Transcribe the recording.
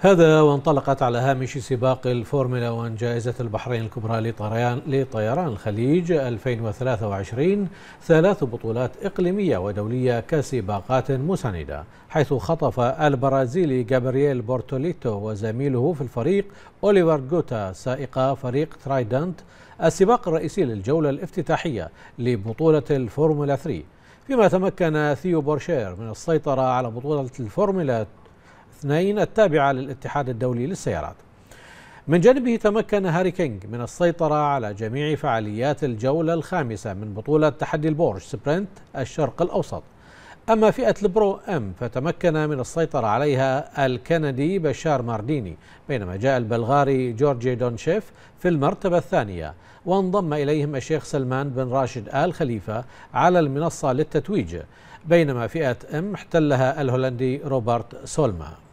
هذا وانطلقت على هامش سباق الفورمولا 1 جائزة البحرين الكبرى لطيران, لطيران الخليج 2023 ثلاث بطولات إقليمية ودولية كسباقات مساندة حيث خطف البرازيلي جابرييل بورتوليتو وزميله في الفريق أوليفر جوتا سائق فريق ترايدنت السباق الرئيسي للجولة الافتتاحية لبطولة الفورمولا 3 فيما تمكن ثيو بورشير من السيطرة على بطولة الفورمولا اثنين التابعة للاتحاد الدولي للسيارات من جانبه تمكن هاري كينج من السيطرة على جميع فعاليات الجولة الخامسة من بطولة تحدي البورش سبرنت الشرق الأوسط أما فئة البرو أم فتمكن من السيطرة عليها الكندي بشار مارديني بينما جاء البلغاري جورجي دونشيف في المرتبة الثانية وانضم إليهم الشيخ سلمان بن راشد آل خليفة على المنصة للتتويج بينما فئة أم احتلها الهولندي روبرت سولما